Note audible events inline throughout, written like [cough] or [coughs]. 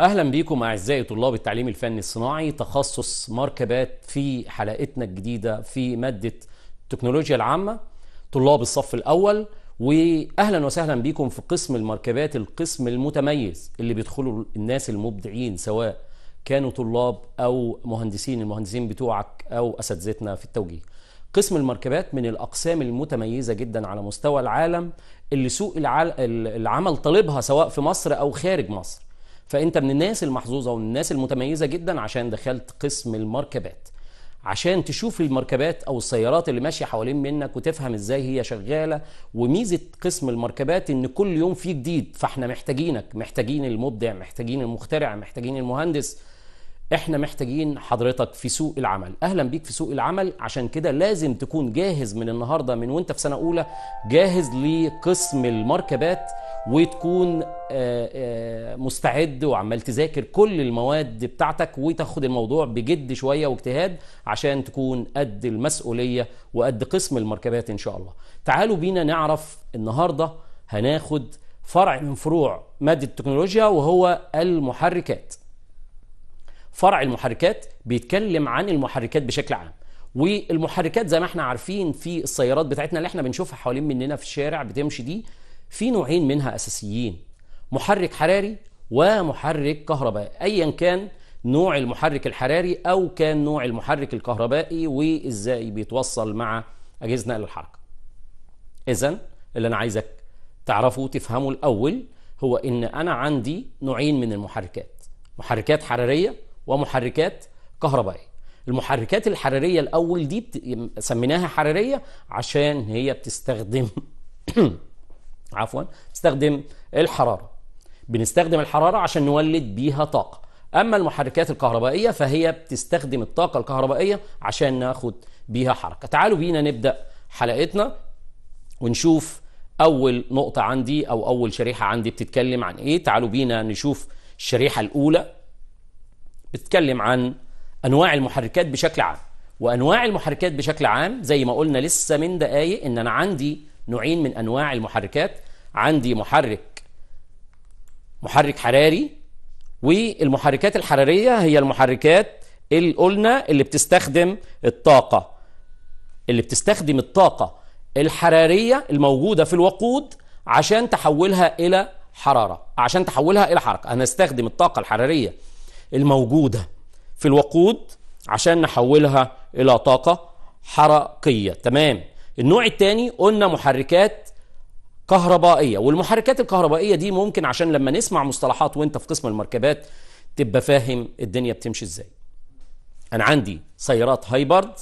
اهلا بكم اعزائي طلاب التعليم الفني الصناعي تخصص مركبات في حلقتنا الجديده في ماده التكنولوجيا العامه طلاب الصف الاول واهلا وسهلا بكم في قسم المركبات القسم المتميز اللي بيدخلوا الناس المبدعين سواء كانوا طلاب او مهندسين المهندسين بتوعك او اساتذتنا في التوجيه قسم المركبات من الاقسام المتميزه جدا على مستوى العالم اللي سوق العمل طالبها سواء في مصر او خارج مصر فانت من الناس المحظوظه ومن الناس المتميزه جدا عشان دخلت قسم المركبات عشان تشوف المركبات او السيارات اللي ماشيه حوالين منك وتفهم ازاي هي شغاله وميزه قسم المركبات ان كل يوم في جديد فاحنا محتاجينك محتاجين المبدع محتاجين المخترع محتاجين المهندس احنا محتاجين حضرتك في سوق العمل اهلا بيك في سوق العمل عشان كده لازم تكون جاهز من النهارده من وانت في سنه اولى جاهز لقسم المركبات وتكون آه، آه، مستعد وعمال تذاكر كل المواد بتاعتك وتاخد الموضوع بجد شويه واجتهاد عشان تكون قد المسؤوليه وقد قسم المركبات ان شاء الله. تعالوا بينا نعرف النهارده هناخد فرع من فروع ماده التكنولوجيا وهو المحركات. فرع المحركات بيتكلم عن المحركات بشكل عام. والمحركات زي ما احنا عارفين في السيارات بتاعتنا اللي احنا بنشوفها حوالين مننا في الشارع بتمشي دي في نوعين منها أساسيين محرك حراري ومحرك كهربائي أيا كان نوع المحرك الحراري أو كان نوع المحرك الكهربائي وإزاي بيتوصل مع أجهزة نقل الحركة إذا اللي أنا عايزك تعرفه وتفهمه الأول هو إن أنا عندي نوعين من المحركات محركات حرارية ومحركات كهربائية المحركات الحرارية الأول دي بت... سميناها حرارية عشان هي بتستخدم [clears throat] عفوا تستخدم الحرارة بنستخدم الحرارة عشان نولد بيها طاقة أما المحركات الكهربائية فهي بتستخدم الطاقة الكهربائية عشان ناخد بيها حركة تعالوا بينا نبدأ حلقتنا ونشوف أول نقطة عندي أو أول شريحة عندي بتتكلم عن إيه تعالوا بينا نشوف الشريحة الأولى بتتكلم عن أنواع المحركات بشكل عام وأنواع المحركات بشكل عام زي ما قلنا لسه من دقايق إن أنا عندي نوعين من انواع المحركات عندي محرك محرك حراري والمحركات الحراريه هي المحركات اللي قلنا اللي بتستخدم الطاقه اللي بتستخدم الطاقه الحراريه الموجوده في الوقود عشان تحولها الى حراره عشان تحولها الى حركه انا استخدم الطاقه الحراريه الموجوده في الوقود عشان نحولها الى طاقه حركيه تمام النوع الثاني قلنا محركات كهربائيه والمحركات الكهربائيه دي ممكن عشان لما نسمع مصطلحات وانت في قسم المركبات تبقى فاهم الدنيا بتمشي ازاي انا عندي سيارات هايبرد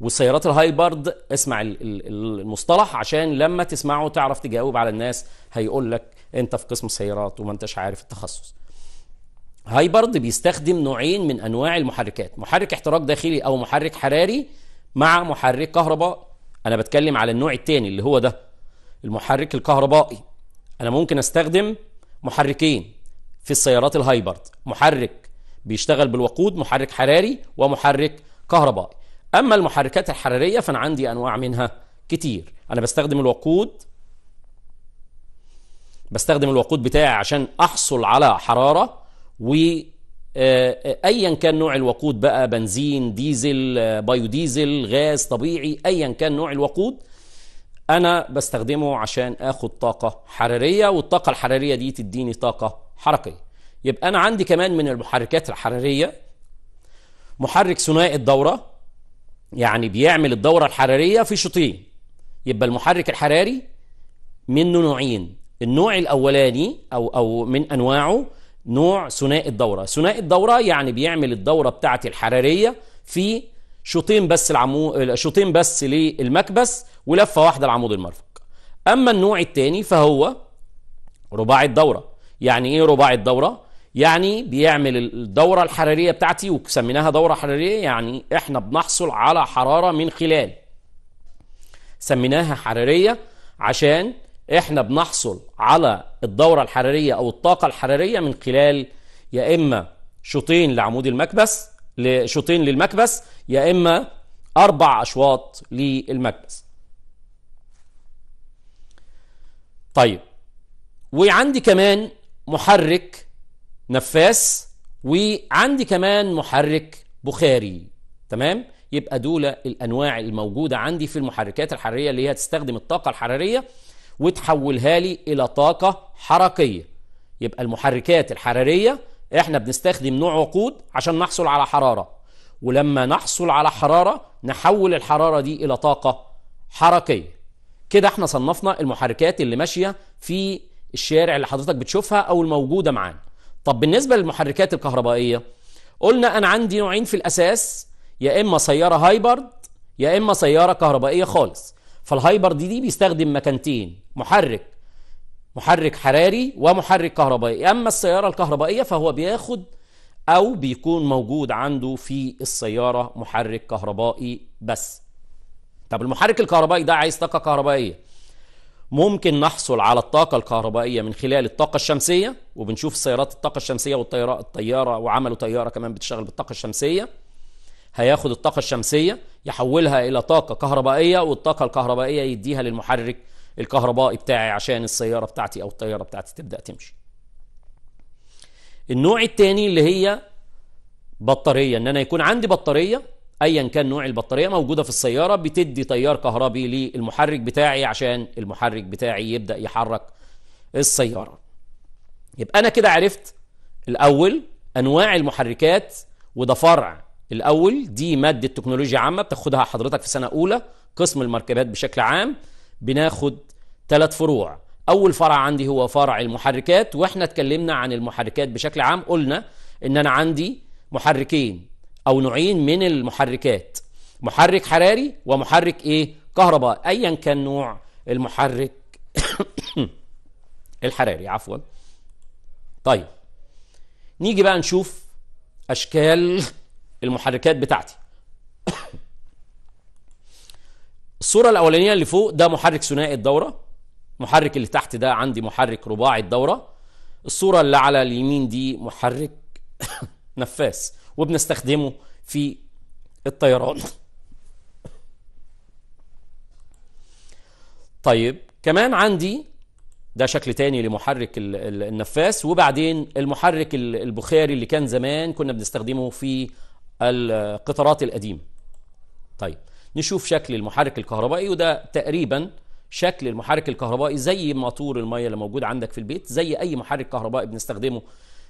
والسيارات الهايبرد اسمع المصطلح عشان لما تسمعه تعرف تجاوب على الناس هيقول لك انت في قسم السيارات وما انتش عارف التخصص هايبرد بيستخدم نوعين من انواع المحركات محرك احتراق داخلي او محرك حراري مع محرك كهرباء انا بتكلم على النوع الثاني اللي هو ده المحرك الكهربائي انا ممكن استخدم محركين في السيارات الهايبرد محرك بيشتغل بالوقود محرك حراري ومحرك كهربائي اما المحركات الحراريه فانا عندي انواع منها كتير انا بستخدم الوقود بستخدم الوقود بتاعي عشان احصل على حراره آه، آه، ايا كان نوع الوقود بقى بنزين ديزل آه، بايو ديزل غاز طبيعي ايا كان نوع الوقود انا بستخدمه عشان اخد طاقه حراريه والطاقه الحراريه دي تديني طاقه حركيه يبقى انا عندي كمان من المحركات الحراريه محرك ثنائي الدوره يعني بيعمل الدوره الحراريه في شوطين يبقى المحرك الحراري منه نوعين النوع الاولاني او او من انواعه نوع ثنائي الدورة ثنائي الدورة يعني بيعمل الدورة بتاعتي الحرارية في شوطين بس العمو... شوطين بس للمكبس ولفة واحدة لعمود المرفق أما النوع الثاني فهو رباعي الدورة يعني إيه رباعي الدورة؟ يعني بيعمل الدورة الحرارية بتاعتي وسميناها دورة حرارية يعني إحنا بنحصل على حرارة من خلال سميناها حرارية عشان احنا بنحصل على الدورة الحرارية او الطاقة الحرارية من خلال يا اما شوطين لعمود المكبس شوطين للمكبس يا اما اربع اشواط للمكبس طيب وعندي كمان محرك نفاس وعندي كمان محرك بخاري تمام يبقى دول الانواع الموجوده عندي في المحركات الحراريه اللي هي تستخدم الطاقه الحراريه وتحولها لي إلى طاقة حركية يبقى المحركات الحرارية احنا بنستخدم نوع وقود عشان نحصل على حرارة ولما نحصل على حرارة نحول الحرارة دي إلى طاقة حركية كده احنا صنفنا المحركات اللي ماشية في الشارع اللي حضرتك بتشوفها أو الموجودة معانا طب بالنسبة للمحركات الكهربائية قلنا أنا عندي نوعين في الأساس يا إما سيارة هايبرد يا إما سيارة كهربائية خالص فالهايبرد دي, دي بيستخدم مكانتين محرك محرك حراري ومحرك كهربائي اما السياره الكهربائيه فهو بياخد او بيكون موجود عنده في السياره محرك كهربائي بس طب المحرك الكهربائي ده عايز طاقه كهربائيه ممكن نحصل على الطاقه الكهربائيه من خلال الطاقه الشمسيه وبنشوف السيارات الطاقه الشمسيه والطياره الطياره وعملوا طياره كمان بتشتغل بالطاقه الشمسيه هياخد الطاقه الشمسيه يحولها الى طاقه كهربائيه والطاقه الكهربائيه يديها للمحرك الكهربائي بتاعي عشان السياره بتاعتي او الطياره بتاعتي تبدا تمشي النوع الثاني اللي هي بطاريه ان انا يكون عندي بطاريه ايا كان نوع البطاريه موجوده في السياره بتدي تيار كهربي للمحرك بتاعي عشان المحرك بتاعي يبدا يحرك السياره يبقى انا كده عرفت الاول انواع المحركات وده فرع الاول دي ماده تكنولوجيا عامه بتاخدها حضرتك في سنه اولى قسم المركبات بشكل عام بناخد ثلاث فروع اول فرع عندي هو فرع المحركات واحنا اتكلمنا عن المحركات بشكل عام قلنا ان انا عندي محركين او نوعين من المحركات محرك حراري ومحرك ايه كهرباء ايا كان نوع المحرك [coughs] الحراري عفوا طيب نيجي بقى نشوف اشكال [coughs] المحركات بتاعتي [coughs] الصورة الأولانية اللي فوق ده محرك ثنائي الدورة محرك اللي تحت ده عندي محرك رباعي الدورة الصورة اللي على اليمين دي محرك [laughs] نفاث وبنستخدمه في الطيران طيب كمان عندي ده شكل تاني لمحرك النفاث وبعدين المحرك البخاري اللي كان زمان كنا بنستخدمه في القطارات القديمة طيب نشوف شكل المحرك الكهربائي وده تقريبا شكل المحرك الكهربائي زي ماتور الميه اللي موجود عندك في البيت زي اي محرك كهربائي بنستخدمه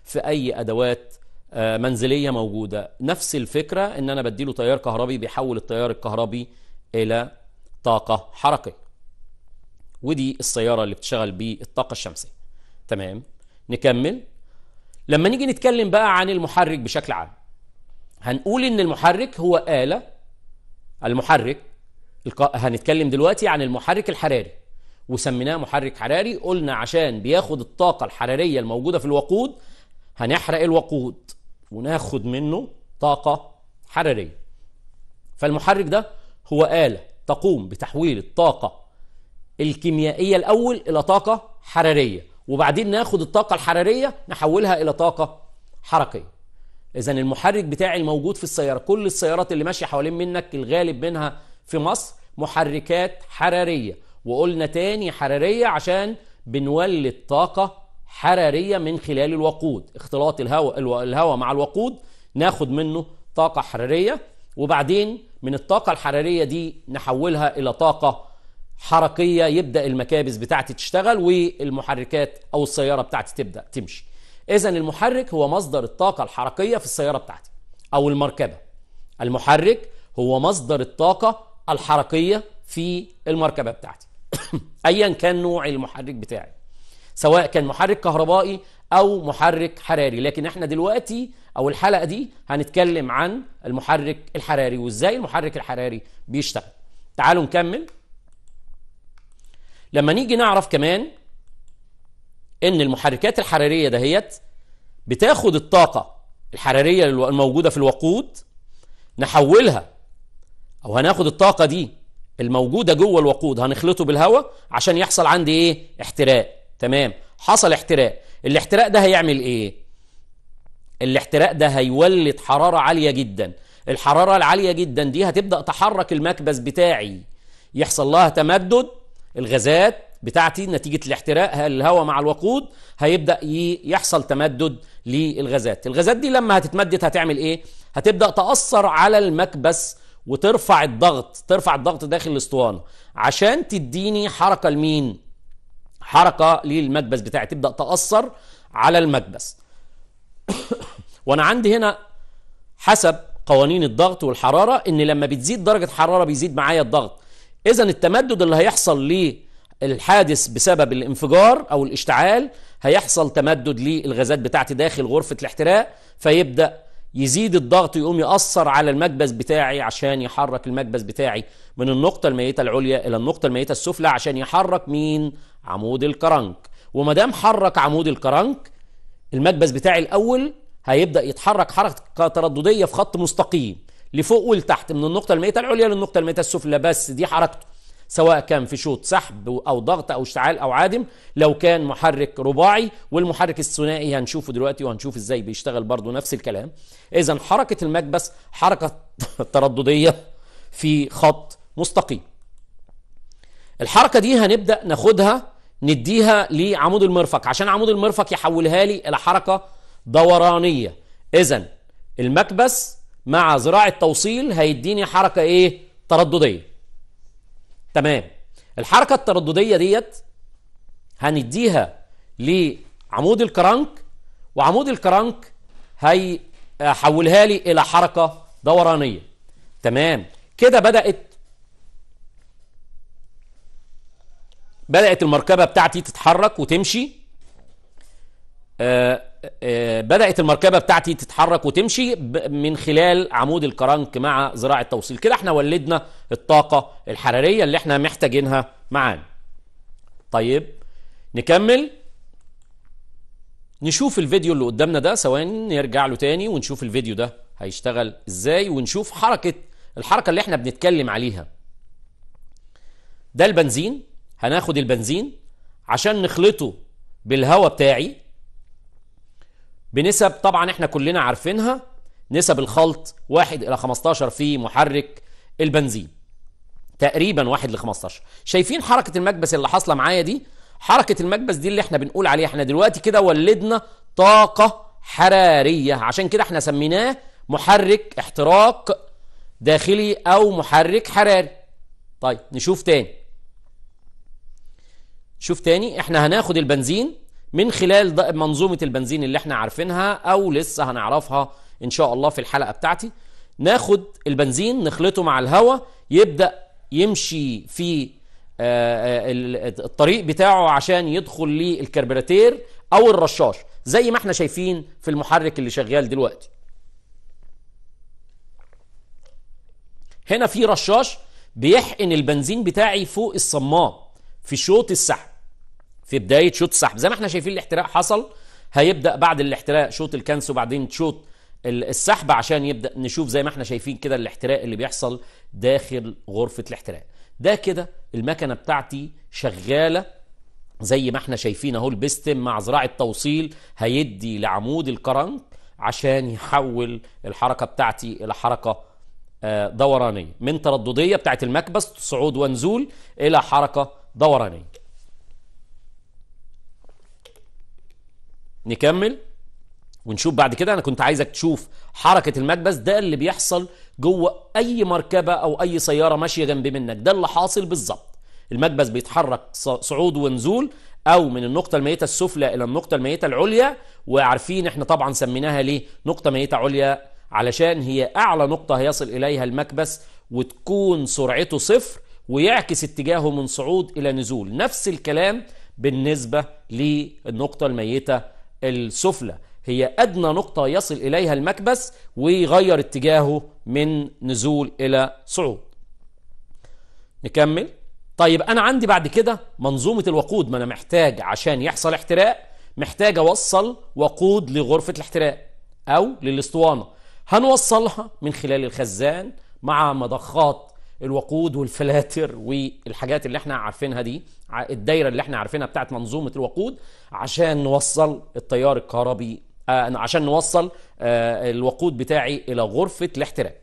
في اي ادوات آه، منزليه موجوده نفس الفكره ان انا بديله تيار كهربي بيحول التيار الكهربي الى طاقه حركيه ودي السياره اللي بتشتغل بالطاقه الشمسيه تمام نكمل لما نيجي نتكلم بقى عن المحرك بشكل عام هنقول ان المحرك هو آلة المحرك هنتكلم دلوقتي عن المحرك الحراري وسميناه محرك حراري قلنا عشان بياخد الطاقة الحرارية الموجودة في الوقود هنحرق الوقود وناخد منه طاقة حرارية فالمحرك ده هو آلة تقوم بتحويل الطاقة الكيميائية الأول إلى طاقة حرارية وبعدين ناخد الطاقة الحرارية نحولها إلى طاقة حركية اذا المحرك بتاعي الموجود في السياره كل السيارات اللي ماشيه حوالين منك الغالب منها في مصر محركات حراريه وقلنا تاني حراريه عشان بنولد طاقه حراريه من خلال الوقود اختلاط الهواء الهواء مع الوقود ناخد منه طاقه حراريه وبعدين من الطاقه الحراريه دي نحولها الى طاقه حركيه يبدا المكابس بتاعتي تشتغل والمحركات او السياره بتاعتي تبدا تمشي اذا المحرك هو مصدر الطاقه الحركيه في السياره بتاعتي او المركبه المحرك هو مصدر الطاقه الحركيه في المركبه بتاعتي [coughs] ايا كان نوع المحرك بتاعي سواء كان محرك كهربائي او محرك حراري لكن احنا دلوقتي او الحلقه دي هنتكلم عن المحرك الحراري وازاي المحرك الحراري بيشتغل تعالوا نكمل لما نيجي نعرف كمان ان المحركات الحراريه دهيت بتاخد الطاقه الحراريه الموجوده في الوقود نحولها او هناخد الطاقه دي الموجوده جوه الوقود هنخلطه بالهواء عشان يحصل عندي ايه احتراق تمام حصل احتراق الاحتراق ده هيعمل ايه الاحتراق ده هيولد حراره عاليه جدا الحراره العاليه جدا دي هتبدا تحرك المكبس بتاعي يحصل لها تمدد الغازات بتاعتي نتيجة الاحتراق الهواء مع الوقود هيبدأ يحصل تمدد للغازات الغازات دي لما هتتمدد هتعمل ايه هتبدأ تأثر على المكبس وترفع الضغط ترفع الضغط داخل الاسطوانة عشان تديني حركة لمين حركة للمكبس بتاعي تبدأ تأثر على المكبس [coughs] وانا عندي هنا حسب قوانين الضغط والحرارة ان لما بتزيد درجة حرارة بيزيد معايا الضغط اذا التمدد اللي هيحصل ليه الحادث بسبب الانفجار او الاشتعال هيحصل تمدد للغازات بتاعتي داخل غرفه الاحتراق فيبدا يزيد الضغط يقوم ياثر على المكبس بتاعي عشان يحرك المكبس بتاعي من النقطه الميته العليا الى النقطه الميته السفلى عشان يحرك مين عمود الكرنك وما دام حرك عمود الكرنك المكبس بتاعي الاول هيبدا يتحرك حركه تردديه في خط مستقيم لفوق ولتحت من النقطه الميته العليا للنقطه الميته السفلى بس دي حركته سواء كان في شوط سحب أو ضغط أو اشتعال أو عادم لو كان محرك رباعي والمحرك الثنائي هنشوفه دلوقتي وهنشوف إزاي بيشتغل برضه نفس الكلام إذا حركة المكبس حركة [laughs] ترددية في خط مستقيم الحركة دي هنبدأ ناخدها نديها لعمود المرفق عشان عمود المرفق يحولها لي إلى حركة دورانية إذا المكبس مع ذراع التوصيل هيديني حركة إيه؟ ترددية تمام الحركة الترددية ديت هنديها لعمود الكرنك وعمود الكرنك هيحولها لي إلى حركة دورانية تمام كده بدأت بدأت المركبة بتاعتي تتحرك وتمشي آه آه، بدات المركبه بتاعتي تتحرك وتمشي من خلال عمود الكرنك مع ذراع التوصيل كده احنا ولدنا الطاقه الحراريه اللي احنا محتاجينها معانا طيب نكمل نشوف الفيديو اللي قدامنا ده ثواني نرجع له تاني ونشوف الفيديو ده هيشتغل ازاي ونشوف حركه الحركه اللي احنا بنتكلم عليها ده البنزين هناخد البنزين عشان نخلطه بالهواء بتاعي بنسب طبعا احنا كلنا عارفينها نسب الخلط 1 الى 15 في محرك البنزين تقريبا 1 ل 15 شايفين حركه المكبس اللي حاصله معايا دي حركه المكبس دي اللي احنا بنقول عليها احنا دلوقتي كده ولدنا طاقه حراريه عشان كده احنا سميناه محرك احتراق داخلي او محرك حراري طيب نشوف تاني شوف تاني احنا هناخد البنزين من خلال منظومة البنزين اللي احنا عارفينها او لسه هنعرفها ان شاء الله في الحلقة بتاعتي ناخد البنزين نخلطه مع الهواء يبدأ يمشي في آه، آه، الطريق بتاعه عشان يدخل للكربراتير او الرشاش زي ما احنا شايفين في المحرك اللي شغال دلوقتي هنا في رشاش بيحقن البنزين بتاعي فوق الصمام في شوط السحب في بدايه شوط السحب زي ما احنا شايفين الاحتراق حصل هيبدا بعد الاحتراق شوط الكنس وبعدين شوط السحب عشان يبدا نشوف زي ما احنا شايفين كده الاحتراق اللي بيحصل داخل غرفه الاحتراق ده كده المكنه بتاعتي شغاله زي ما احنا شايفين اهو البستم مع زراعه توصيل هيدي لعمود الكرنك عشان يحول الحركه بتاعتي الى حركه آه، دورانيه من تردديه بتاعت المكبس صعود ونزول الى حركه دورانيه نكمل ونشوف بعد كده انا كنت عايزك تشوف حركه المكبس ده اللي بيحصل جوه اي مركبه او اي سياره ماشيه جنب منك ده اللي حاصل بالظبط المكبس بيتحرك صعود ونزول او من النقطه الميته السفلى الى النقطه الميته العليا وعارفين احنا طبعا سميناها ليه نقطه ميته عليا علشان هي اعلى نقطه هيصل اليها المكبس وتكون سرعته صفر ويعكس اتجاهه من صعود الى نزول نفس الكلام بالنسبه للنقطه الميته السفلى هي أدنى نقطة يصل إليها المكبس ويغير اتجاهه من نزول إلى صعود نكمل طيب أنا عندي بعد كده منظومة الوقود ما أنا محتاج عشان يحصل احتراق محتاج أوصل وقود لغرفة الاحتراق أو للاسطوانة هنوصلها من خلال الخزان مع مضخات الوقود والفلاتر والحاجات اللي احنا عارفينها دي الدايره اللي احنا عارفينها بتاعت منظومه الوقود عشان نوصل التيار الكهربي آه عشان نوصل آه الوقود بتاعي الى غرفه الاحتراق.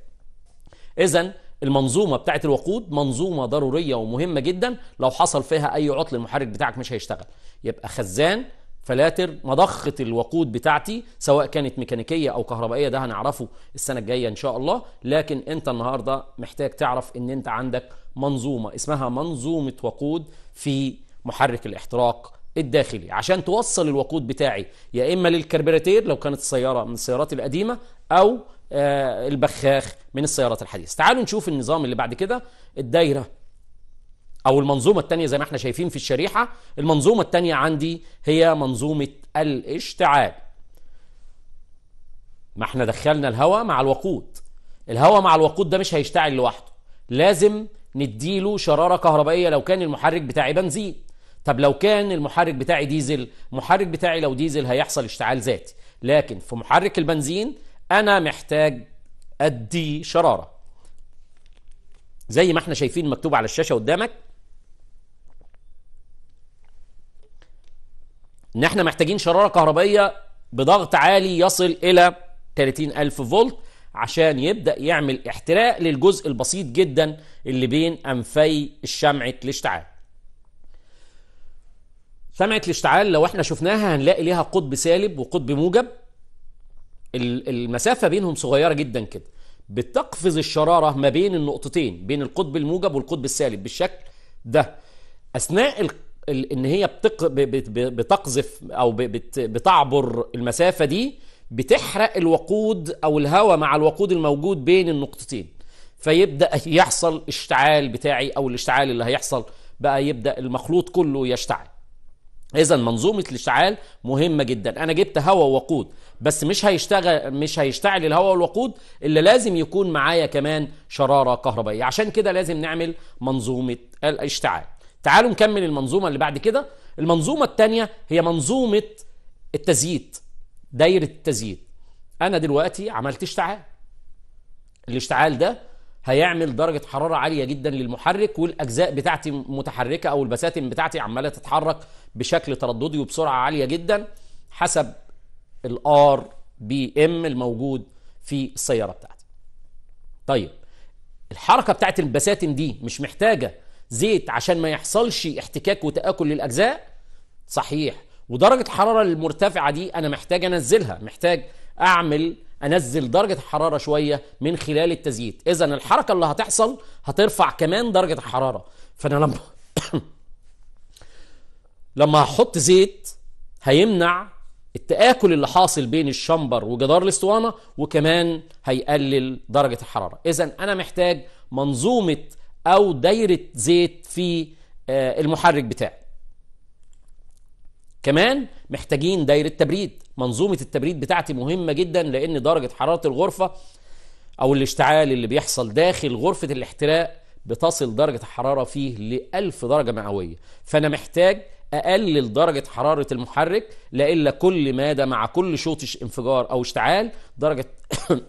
اذا المنظومه بتاعت الوقود منظومه ضروريه ومهمه جدا لو حصل فيها اي عطل المحرك بتاعك مش هيشتغل يبقى خزان فلاتر مضخة الوقود بتاعتي سواء كانت ميكانيكية أو كهربائية ده هنعرفه السنة الجاية إن شاء الله لكن أنت النهاردة محتاج تعرف أن أنت عندك منظومة اسمها منظومة وقود في محرك الاحتراق الداخلي عشان توصل الوقود بتاعي يا إما للكربيراتير لو كانت السيارة من السيارات القديمة أو آه، البخاخ من السيارات الحديثة تعالوا نشوف النظام اللي بعد كده الدايرة او المنظومه الثانيه زي ما احنا شايفين في الشريحه المنظومه الثانيه عندي هي منظومه الاشتعال ما احنا دخلنا الهواء مع الوقود الهواء مع الوقود ده مش هيشتعل لوحده لازم نديله شراره كهربائيه لو كان المحرك بتاعي بنزين طب لو كان المحرك بتاعي ديزل المحرك بتاعي لو ديزل هيحصل اشتعال ذاتي لكن في محرك البنزين انا محتاج ادي شراره زي ما احنا شايفين مكتوب على الشاشه قدامك ان احنا محتاجين شراره كهربائيه بضغط عالي يصل الى 30000 فولت عشان يبدا يعمل احتراق للجزء البسيط جدا اللي بين انفي شمعه الاشتعال شمعه الاشتعال لو احنا شفناها هنلاقي ليها قطب سالب وقطب موجب المسافه بينهم صغيره جدا كده بتقفز الشراره ما بين النقطتين بين القطب الموجب والقطب السالب بالشكل ده اثناء ان هي بتق... بتقذف او بت... بتعبر المسافه دي بتحرق الوقود او الهواء مع الوقود الموجود بين النقطتين فيبدا يحصل اشتعال بتاعي او الاشتعال اللي هيحصل بقى يبدا المخلوط كله يشتعل اذا منظومه الاشتعال مهمه جدا انا جبت هواء ووقود بس مش هيشتغل مش هيشتعل الهواء والوقود الا لازم يكون معايا كمان شراره كهربائيه عشان كده لازم نعمل منظومه الاشتعال تعالوا نكمل المنظومة اللي بعد كده المنظومة الثانية هي منظومة التزييت دايرة التزييت أنا دلوقتي عملت اشتعال الاشتعال ده هيعمل درجة حرارة عالية جدا للمحرك والأجزاء بتاعتي متحركة أو البساتم بتاعتي عمالة تتحرك بشكل ترددي وبسرعة عالية جدا حسب الار بي ام الموجود في السيارة بتاعتي طيب الحركة بتاعت البساتم دي مش محتاجة زيت عشان ما يحصلش احتكاك وتآكل للأجزاء صحيح ودرجة الحرارة المرتفعة دي أنا محتاج أنزلها محتاج أعمل أنزل درجة الحرارة شوية من خلال التزييت إذا الحركة اللي هتحصل هترفع كمان درجة الحرارة فأنا لما [coughs] لما هحط زيت هيمنع التآكل اللي حاصل بين الشمبر وجدار الاسطوانة وكمان هيقلل درجة الحرارة إذا أنا محتاج منظومة او دايره زيت في آه، المحرك بتاعي كمان محتاجين دايره تبريد منظومه التبريد بتاعتي مهمه جدا لان درجه حراره الغرفه او الاشتعال اللي بيحصل داخل غرفه الاحتراق بتصل درجه الحراره فيه ل 1000 درجه مئويه فانا محتاج اقلل درجه حراره المحرك لإلا كل ماده مع كل شوط انفجار او اشتعال درجه [coughs]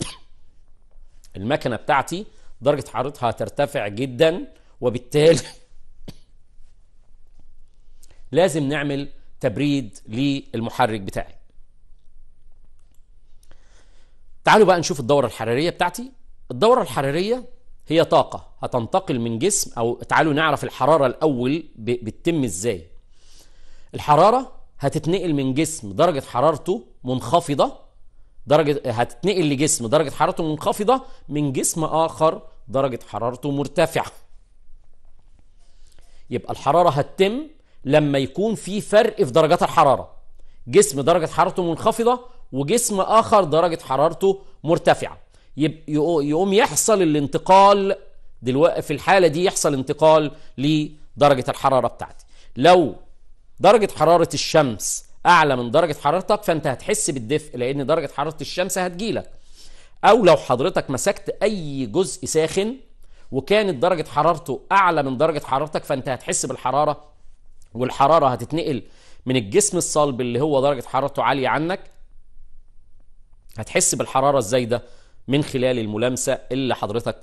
المكنه بتاعتي درجة حرارتها ترتفع جدا وبالتالي لازم نعمل تبريد للمحرك بتاعي تعالوا بقى نشوف الدورة الحرارية بتاعتي الدورة الحرارية هي طاقة هتنتقل من جسم أو تعالوا نعرف الحرارة الأول بتتم إزاي الحرارة هتتنقل من جسم درجة حرارته منخفضة درجة هتتنقل لجسم درجة حرارته منخفضة من جسم آخر درجة حرارته مرتفعة يبقى الحرارة هتتم لما يكون في فرق في درجات الحرارة جسم درجة حرارته منخفضة وجسم آخر درجة حرارته مرتفعة يقوم يحصل الانتقال دلوقتي في الحالة دي يحصل انتقال لدرجة الحرارة بتاعتي لو درجة حرارة الشمس اعلى من درجه حرارتك فانت هتحس بالدفء لان درجه حراره الشمس هتجيلك او لو حضرتك مسكت اي جزء ساخن وكانت درجه حرارته اعلى من درجه حرارتك فانت هتحس بالحراره والحراره هتتنقل من الجسم الصلب اللي هو درجه حرارته عاليه عنك هتحس بالحراره الزايده من خلال الملامسه اللي حضرتك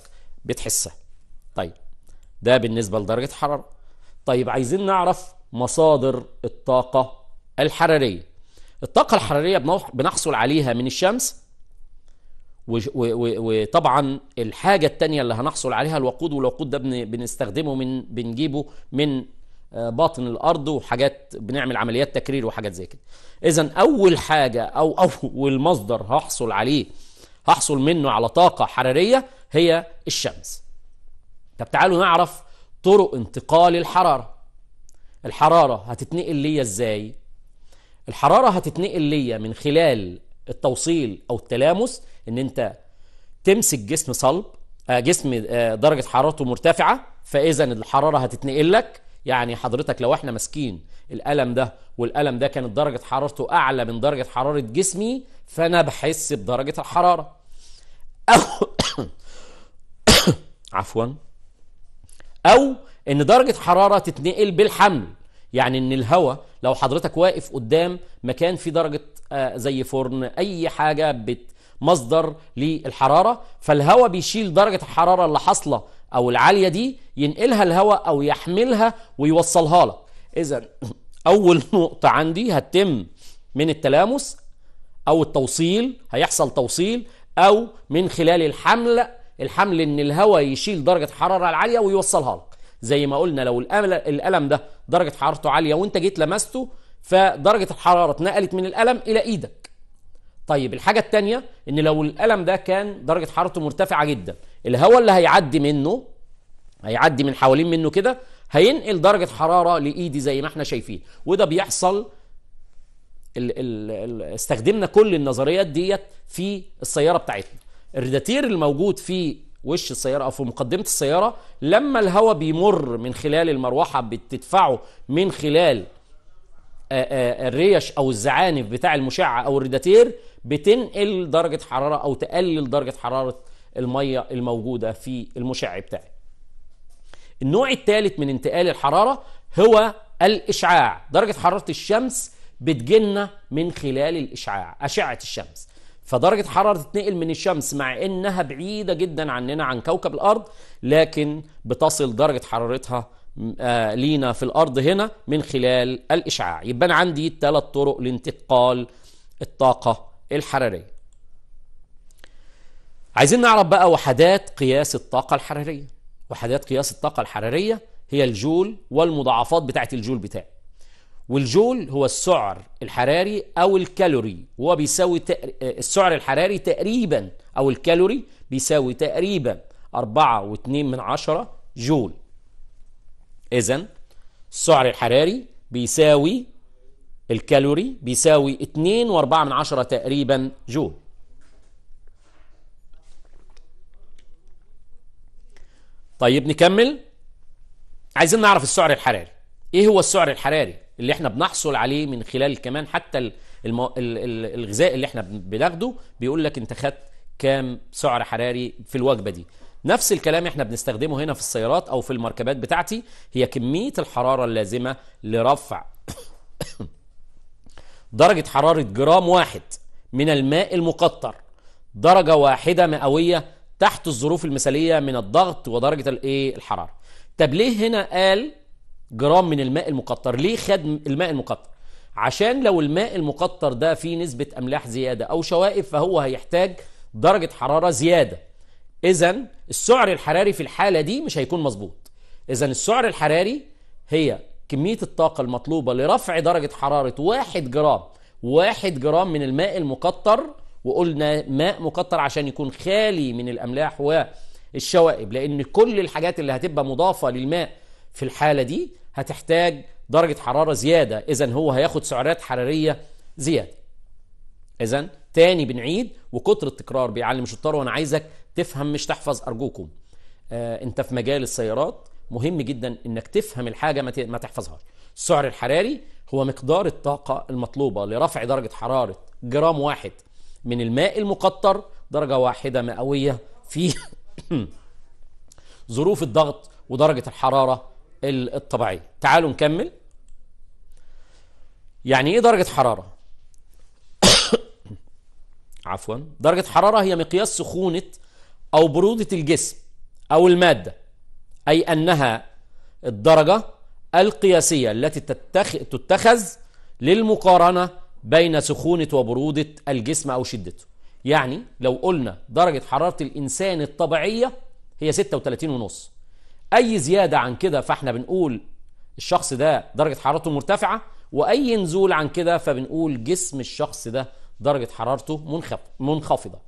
بتحسها طيب ده بالنسبه لدرجه الحراره طيب عايزين نعرف مصادر الطاقه الحرارية الطاقة الحرارية بنحصل عليها من الشمس وطبعا الحاجة التانية اللي هنحصل عليها الوقود والوقود ده بنستخدمه من بنجيبه من آه، باطن الارض وحاجات بنعمل عمليات تكرير وحاجات زي كده اذا اول حاجه او [laughs] اول مصدر هحصل عليه هحصل منه على طاقه حراريه هي الشمس طب تعالوا نعرف طرق انتقال الحراره الحراره هتتنقل ليا ازاي الحراره هتتنقل ليا من خلال التوصيل او التلامس ان انت تمسك جسم صلب آه، جسم آه، درجه حرارته مرتفعه فاذا الحراره هتتنقل لك يعني حضرتك لو احنا ماسكين الالم ده والالم ده كانت درجه حرارته اعلى من درجه حراره جسمي فانا بحس بدرجه الحراره او [coughs] عفوا او ان درجه حراره تتنقل بالحمل يعني ان الهواء لو حضرتك واقف قدام مكان فيه درجه آه، زي فرن اي حاجه بت مصدر للحراره فالهواء بيشيل درجه الحراره اللي حاصله او العاليه دي ينقلها الهواء او يحملها ويوصلها لك اذا [coughs] اول نقطه عندي هتتم من التلامس او التوصيل هيحصل توصيل او من خلال الحمل الحمل ان الهواء يشيل درجه الحراره العاليه ويوصلها لك زي ما قلنا لو الألم ده درجة حرارته عالية وانت جيت لمسته فدرجة الحرارة اتنقلت من الألم إلى إيدك طيب الحاجة التانية إن لو الألم ده كان درجة حرارته مرتفعة جدا الهواء اللي هيعدي منه هيعدي من حوالين منه كده هينقل درجة حرارة لإيدي زي ما احنا شايفين وده بيحصل ال ال ال استخدمنا كل النظريات ديت في السيارة بتاعتنا الريداتير الموجود في وش السيارة أو في مقدمة السيارة لما الهواء بيمر من خلال المروحة بتدفعه من خلال آه، آه، الريش أو الزعانف بتاع المشعة أو الريداتير بتنقل درجة حرارة أو تقلل درجة حرارة المية الموجودة في المشع بتاعي النوع الثالث من انتقال الحرارة هو الإشعاع درجة حرارة الشمس بتجيلنا من خلال الإشعاع أشعة الشمس فدرجة حرارة تتنقل من الشمس مع إنها بعيدة جدا عننا عن كوكب الأرض لكن بتصل درجة حرارتها آه، لينا في الأرض هنا من خلال الإشعاع يبقى أنا عندي ثلاث طرق لانتقال الطاقة الحرارية عايزين نعرف بقى وحدات قياس الطاقة الحرارية وحدات قياس الطاقة الحرارية هي الجول والمضاعفات بتاعة الجول بتاعي والجول هو السعر الحراري او الكالوري وهو بيساوي تقر... آه، السعر الحراري تقريبا او الكالوري بيساوي تقريبا 4.2 من عشرة جول اذا السعر الحراري بيساوي الكالوري بيساوي 2.4 من عشرة تقريبا جول طيب نكمل عايزين نعرف السعر الحراري ايه هو السعر الحراري اللي احنا بنحصل عليه من خلال كمان حتى المو... الغذاء اللي احنا بناخده بيقول لك انت خدت كام سعر حراري في الوجبه دي نفس الكلام احنا بنستخدمه هنا في السيارات او في المركبات بتاعتي هي كميه الحراره اللازمه لرفع [coughs] درجه حراره جرام واحد من الماء المقطر درجه واحده مئويه تحت الظروف المثاليه من الضغط ودرجه الايه الحراره طب ليه هنا قال جرام من الماء المقطر ليه خد الماء المقطر عشان لو الماء المقطر ده فيه نسبة أملاح زيادة أو شوائب فهو هيحتاج درجة حرارة زيادة إذا السعر الحراري في الحالة دي مش هيكون مظبوط إذا السعر الحراري هي كمية الطاقة المطلوبة لرفع درجة حرارة واحد جرام واحد جرام من الماء المقطر وقلنا ماء مقطر عشان يكون خالي من الأملاح والشوائب لأن كل الحاجات اللي هتبقى مضافة للماء في الحالة دي هتحتاج درجة حرارة زيادة إذا هو هياخد سعرات حرارية زيادة إذا تاني بنعيد وكتر التكرار بيعلم الطار وأنا عايزك تفهم مش تحفظ أرجوكم آه أنت في مجال السيارات مهم جدا إنك تفهم الحاجة ما تحفظهاش السعر الحراري هو مقدار الطاقة المطلوبة لرفع درجة حرارة جرام واحد من الماء المقطر درجة واحدة مئوية في [coughs] ظروف الضغط ودرجة الحرارة الطبيعية تعالوا نكمل يعني ايه درجة حرارة [coughs] عفوا درجة حرارة هي مقياس سخونة أو برودة الجسم أو المادة أي أنها الدرجة القياسية التي تتخذ للمقارنة بين سخونة وبرودة الجسم أو شدته يعني لو قلنا درجة حرارة الإنسان الطبيعية هي 36 ونص اي زياده عن كده فاحنا بنقول الشخص ده درجه حرارته مرتفعه واي نزول عن كده فبنقول جسم الشخص ده درجه حرارته منخفضه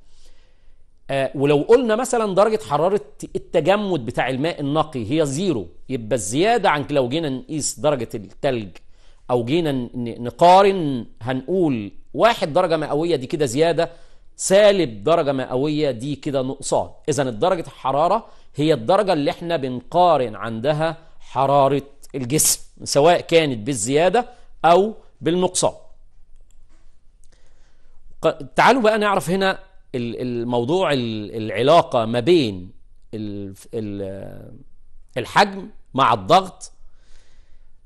آه ولو قلنا مثلا درجه حراره التجمد بتاع الماء النقي هي زيرو يبقى الزياده عن لو جينا نقيس درجه التلج او جينا نقارن هنقول واحد درجه مئويه دي كده زياده سالب درجه مئويه دي كده نقصان اذا درجه الحراره هي الدرجة اللي احنا بنقارن عندها حرارة الجسم سواء كانت بالزيادة أو بالنقصان تعالوا بقى نعرف هنا الموضوع العلاقة ما بين الحجم مع الضغط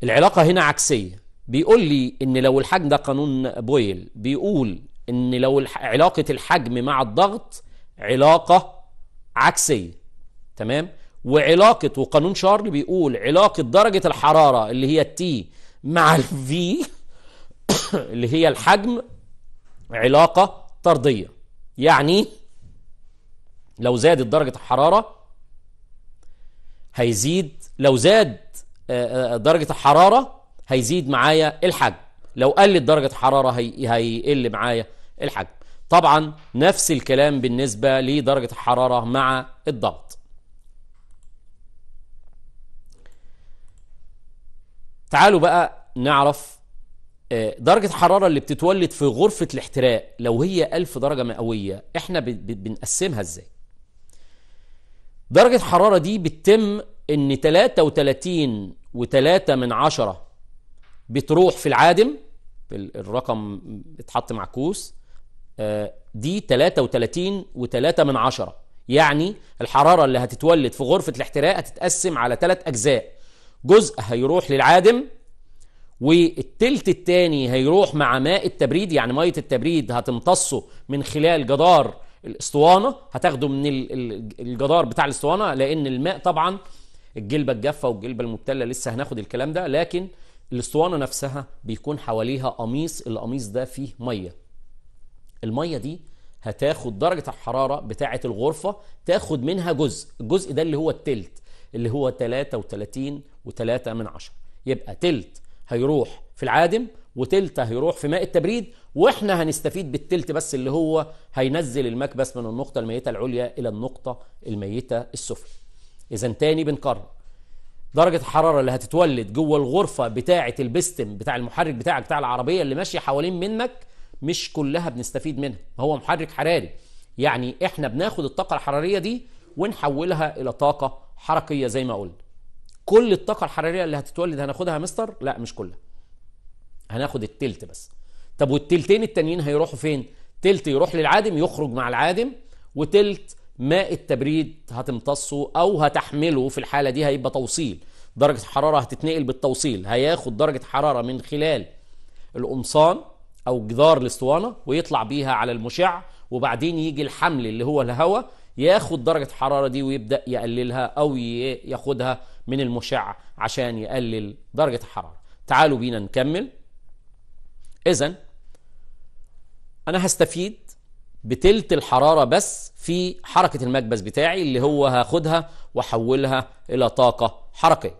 العلاقة هنا عكسية بيقول لي ان لو الحجم ده قانون بويل بيقول ان لو علاقة الحجم مع الضغط علاقة عكسية تمام وعلاقة وقانون شارل بيقول علاقة درجة الحرارة اللي هي التي مع الفي [coughs] اللي هي الحجم علاقة طردية يعني لو زادت درجة الحرارة هيزيد لو زاد آه، آه، درجة الحرارة هيزيد معايا الحجم لو قلت درجة الحرارة هيقل معايا الحجم طبعا نفس الكلام بالنسبة لدرجة الحرارة مع الضغط تعالوا بقى نعرف آه، درجة الحرارة اللي بتتولد في غرفة الاحتراق لو هي 1000 درجة مئوية احنا بنقسمها ازاي درجة الحرارة دي بتتم ان 33 و3 من عشرة بتروح في العادم الرقم اتحط معكوس آه، دي 33 و3 من عشرة يعني الحرارة اللي هتتولد في غرفة الاحتراق هتتقسم على ثلاث أجزاء جزء هيروح للعادم والتلت الثاني هيروح مع ماء التبريد يعني ميه التبريد هتمتصه من خلال جدار الاسطوانه هتاخده من الجدار بتاع الاسطوانه لان الماء طبعا الجلبه الجافه والجلبه المبتله لسه هناخد الكلام ده لكن الاسطوانه نفسها بيكون حواليها قميص القميص ده فيه ميه الميه دي هتاخد درجه الحراره بتاعه الغرفه تاخد منها جزء الجزء ده اللي هو التلت اللي هو 33 وثلاثة من عشرة يبقى تلت هيروح في العادم وتلت هيروح في ماء التبريد واحنا هنستفيد بالتلت بس اللي هو هينزل المكبس من النقطة الميتة العليا إلى النقطة الميتة السفلى إذا تاني بنقرر درجة الحرارة اللي هتتولد جوه الغرفة بتاعة البستم بتاع المحرك بتاعك بتاع العربية اللي ماشية حوالين منك مش كلها بنستفيد منها هو محرك حراري يعني احنا بناخد الطاقة الحرارية دي ونحولها إلى طاقة حركية زي ما قلنا كل الطاقه الحراريه اللي هتتولد هناخدها يا مستر لا مش كلها هناخد التلت بس طب والتلتين التانيين هيروحوا فين تلت يروح للعادم يخرج مع العادم وتلت ماء التبريد هتمتصه او هتحمله في الحاله دي هيبقى توصيل درجه الحراره هتتنقل بالتوصيل هياخد درجه حراره من خلال القمصان او جدار الاسطوانه ويطلع بيها على المشع وبعدين يجي الحمل اللي هو الهواء ياخد درجه الحراره دي ويبدا يقللها او ياخدها من المشع عشان يقلل درجة الحرارة تعالوا بينا نكمل إذا أنا هستفيد بتلت الحرارة بس في حركة المكبس بتاعي اللي هو هاخدها وأحولها إلى طاقة حركية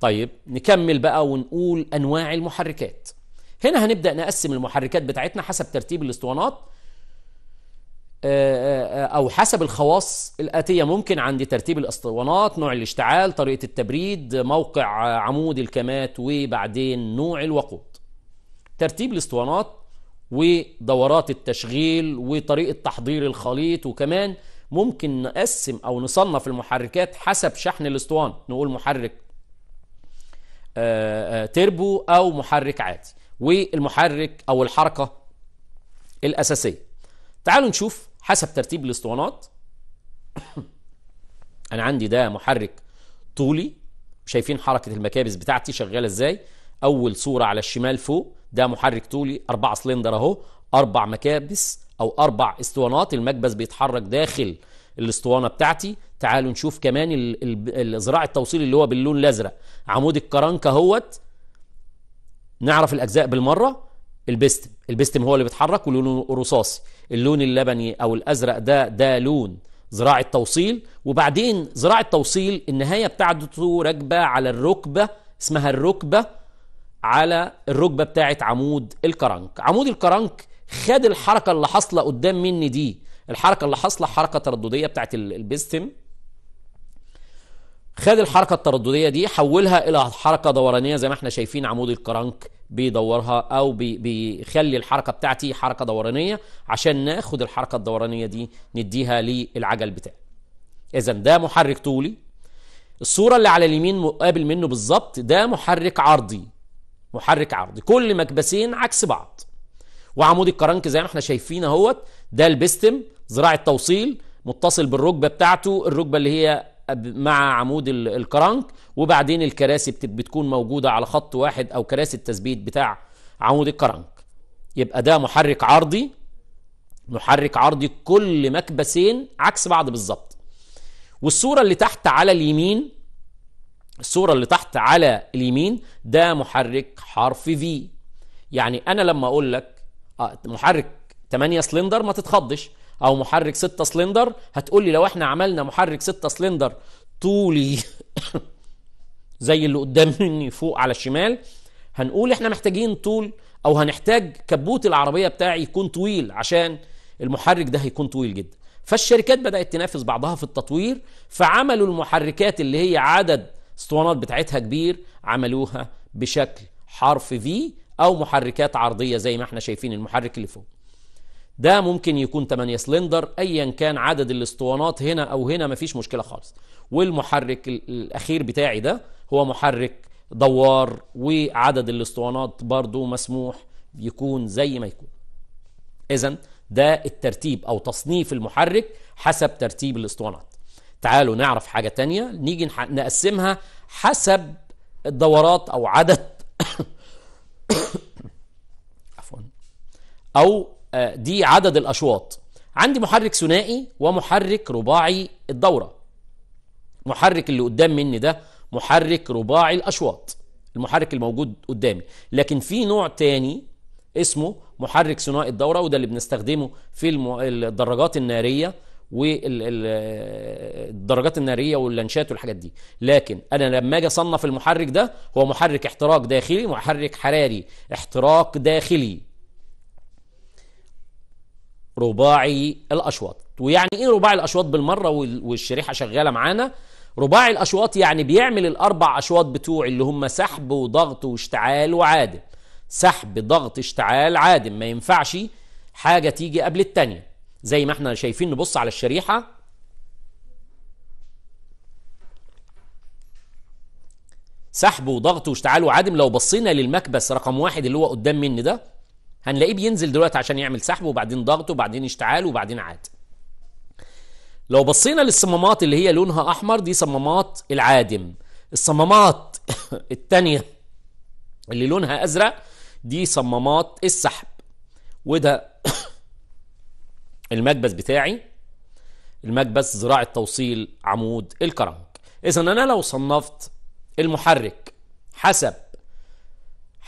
طيب نكمل بقى ونقول أنواع المحركات هنا هنبدأ نقسم المحركات بتاعتنا حسب ترتيب الاسطوانات آه، آه، آه، او حسب الخواص الاتيه ممكن عندي ترتيب الاسطوانات نوع الاشتعال طريقه التبريد موقع عمود الكمات وبعدين نوع الوقود ترتيب الاسطوانات ودورات التشغيل وطريقه تحضير الخليط وكمان ممكن نقسم او نصنف المحركات حسب شحن الاسطوانه نقول محرك تربو او محرك عادي والمحرك او الحركه الاساسيه تعالوا نشوف حسب ترتيب الاسطوانات [coughs] انا عندي ده محرك طولي شايفين حركه المكابس بتاعتي شغاله ازاي اول صوره على الشمال فوق ده محرك طولي اربعه سلندر اهو اربع مكابس او اربع اسطوانات المكبس بيتحرك داخل الاسطوانه بتاعتي تعالوا نشوف كمان الزراع التوصيل اللي هو باللون الازرق عمود الكرنكه اهوت نعرف الاجزاء بالمره البستم البستم هو اللي بيتحرك ولونه رصاصي اللون اللبني او الازرق ده ده لون ذراع التوصيل وبعدين ذراع التوصيل النهايه بتاعته راكبه على الركبه اسمها الركبه على الركبه بتاعه عمود الكرنك عمود الكرنك خد الحركه اللي حاصله قدام مني دي الحركه اللي حاصله حركه تردديه بتاعه البستم خد الحركه التردديه دي حولها الى حركه دورانيه زي ما احنا شايفين عمود الكرنك بيدورها او بيخلي الحركه بتاعتي حركه دورانيه عشان ناخد الحركه الدورانيه دي نديها للعجل بتاعي اذا ده محرك طولي الصوره اللي على اليمين مقابل منه بالظبط ده محرك عرضي محرك عرضي كل مكبسين عكس بعض وعمود الكرنك زي ما احنا شايفين اهوت ده البستم ذراع التوصيل متصل بالركبه بتاعته الركبه اللي هي مع عمود الكرنك وبعدين الكراسي بتكون موجودة على خط واحد أو كراسي التثبيت بتاع عمود الكرنك يبقى ده محرك عرضي محرك عرضي كل مكبسين عكس بعض بالظبط والصورة اللي تحت على اليمين الصورة اللي تحت على اليمين ده محرك حرف V يعني أنا لما أقول لك آه، محرك 8 سلندر ما تتخضش او محرك 6 سلندر هتقول لي لو احنا عملنا محرك 6 سلندر طولي [laughs] زي اللي قدام مني فوق على الشمال هنقول احنا محتاجين طول او هنحتاج كبوت العربيه بتاعي يكون طويل عشان المحرك ده هيكون طويل جدا فالشركات بدات تنافس بعضها في التطوير فعملوا المحركات اللي هي عدد اسطوانات بتاعتها كبير عملوها بشكل حرف في او محركات عرضيه زي ما احنا شايفين المحرك اللي فوق ده ممكن يكون 8 سلندر ايا كان عدد الاسطوانات هنا او هنا مفيش مشكله خالص والمحرك الاخير بتاعي ده هو محرك دوار وعدد الاسطوانات برضو مسموح يكون زي ما يكون اذا ده الترتيب او تصنيف المحرك حسب ترتيب الاسطوانات تعالوا نعرف حاجة تانية نيجي نقسمها حسب الدورات او عدد [coughs] عفوا او آه، دي عدد الأشواط عندي محرك ثنائي ومحرك رباعي الدورة المحرك اللي قدام مني ده محرك رباعي الأشواط المحرك الموجود قدامي لكن في نوع تاني اسمه محرك ثنائي الدورة وده اللي بنستخدمه في الدراجات النارية والدرجات الناريه واللانشات والحاجات دي لكن انا لما اجي اصنف المحرك ده هو محرك احتراق داخلي محرك حراري احتراق داخلي رباعي الاشواط ويعني ايه رباعي الاشواط بالمره والشريحه شغاله معانا رباعي الاشواط يعني بيعمل الاربع اشواط بتوع اللي هم سحب وضغط واشتعال وعادم سحب ضغط اشتعال عادم ما ينفعش حاجه تيجي قبل الثانيه زي ما احنا شايفين نبص على الشريحه سحب وضغط واشتعال وعادم لو بصينا للمكبس رقم واحد اللي هو قدام مني ده هنلاقيه بينزل دلوقتي عشان يعمل سحب وبعدين ضغط وبعدين اشتعال وبعدين عاد لو بصينا للصمامات اللي هي لونها احمر دي صمامات العادم الصمامات [laughs] التانية اللي لونها ازرق دي صمامات السحب وده [coughs] المكبس بتاعي المكبس زراعة توصيل عمود الكرنك اذا انا لو صنفت المحرك حسب